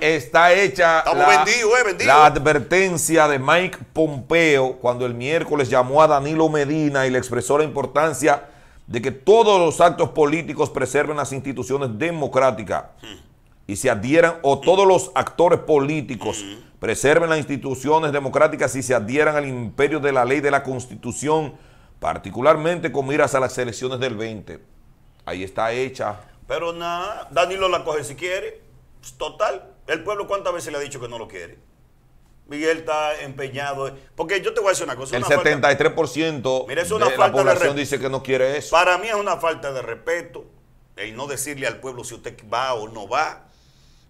Está hecha eh, la, advertencia de Mike Pompeo cuando el miércoles llamó a Danilo Medina y le expresó la importancia de que todos los actos políticos preserven las instituciones democráticas hmm. y se adhieran, o todos los actores políticos hmm. preserven las instituciones democráticas y se adhieran al imperio de la ley de la constitución, particularmente con miras a las elecciones del 20. Ahí está hecha. Pero nada, Danilo la coge si quiere. Pues, total, el pueblo cuántas veces le ha dicho que no lo quiere. Miguel está empeñado. Porque yo te voy a decir una cosa. El 73% mira, es una de la población dice que no quiere eso. Para mí es una falta de respeto el no decirle al pueblo si usted va o no va.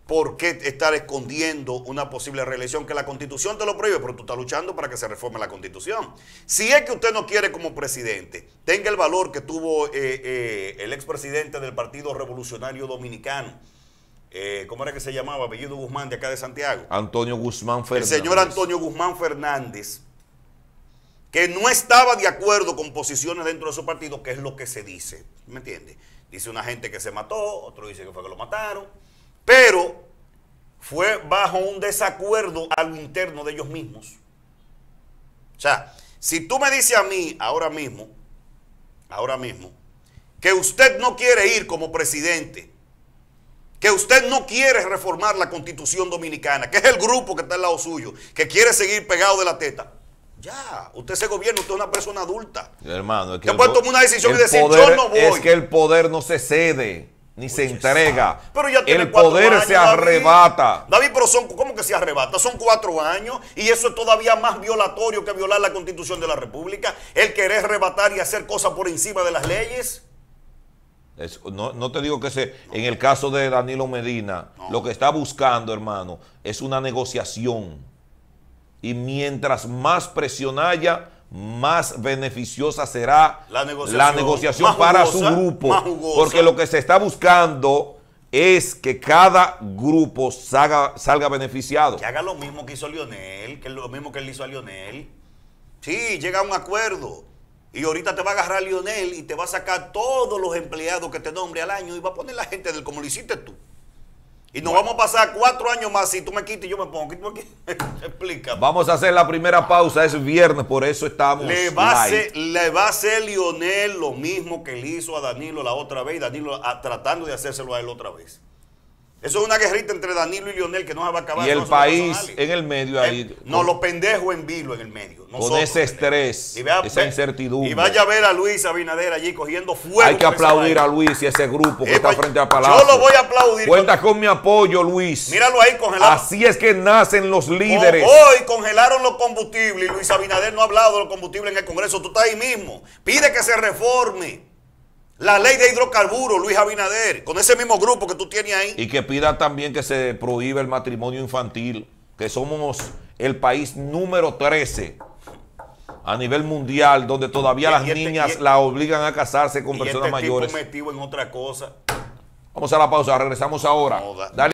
¿Por qué estar escondiendo una posible reelección que la constitución te lo prohíbe? Pero tú estás luchando para que se reforme la constitución. Si es que usted no quiere como presidente, tenga el valor que tuvo eh, eh, el expresidente del Partido Revolucionario Dominicano, eh, ¿cómo era que se llamaba? Apellido Guzmán de acá de Santiago. Antonio Guzmán Fernández. El señor Antonio Guzmán Fernández, que no estaba de acuerdo con posiciones dentro de su partido, que es lo que se dice. ¿Me entiendes? Dice una gente que se mató, otro dice que fue que lo mataron, pero fue bajo un desacuerdo lo interno de ellos mismos. O sea, si tú me dices a mí ahora mismo, ahora mismo, que usted no quiere ir como presidente que usted no quiere reformar la constitución dominicana, que es el grupo que está al lado suyo, que quiere seguir pegado de la teta. Ya, usted se gobierna, usted es una persona adulta. Hermano, es puede tomar una decisión y decir, yo no voy. Es que el poder no se cede, ni se entrega. Pero ya tiene el poder se arrebata. David, pero son, ¿cómo que se arrebata? Son cuatro años y eso es todavía más violatorio que violar la constitución de la República. El querer arrebatar y hacer cosas por encima de las leyes no, te digo que se, en el caso de Danilo Medina, lo que está buscando, hermano, es una negociación. Y mientras más presión haya, más beneficiosa será la negociación, para su grupo. Porque lo que se está buscando es que cada grupo salga, beneficiado. Que haga lo mismo que hizo Lionel, que lo mismo que él hizo a Lionel. Sí, llega a un acuerdo y ahorita te va a agarrar Lionel y te va a sacar todos los empleados que te nombre al año y va a poner la gente del como lo hiciste tú. Y nos vamos a pasar cuatro años más si tú me quitas y yo me pongo. Explícame. Vamos a hacer la primera pausa, es viernes, por eso estamos. Le va, a hacer Lionel lo mismo que le hizo a Danilo la otra vez y Danilo tratando de hacérselo a él otra vez. Eso es una guerrita entre Danilo y Lionel que no se va a acabar. Y el país en el medio ahí. no, los pendejos en vilo en el medio. con ese estrés, esa incertidumbre. Y vaya a ver a Luis Abinader allí cogiendo fuego. Hay que aplaudir a Luis y a ese grupo que eh, está pues, frente a Palacio. Yo lo voy a aplaudir. Cuenta con, mi apoyo, Luis. Míralo ahí congelado. Así es que nacen los líderes. hoy congelaron los combustibles y Luis Abinader no ha hablado de los combustibles en el Congreso. Tú estás ahí mismo. Pide que se reforme. La ley de hidrocarburos, Luis Abinader, con ese mismo grupo que tú tienes ahí. Y que pida también que se prohíba el matrimonio infantil, que somos el país número 13 a nivel mundial, donde todavía las este niñas e la obligan a casarse con y personas este mayores. Tipo metido en otra cosa. Vamos a la pausa, regresamos ahora.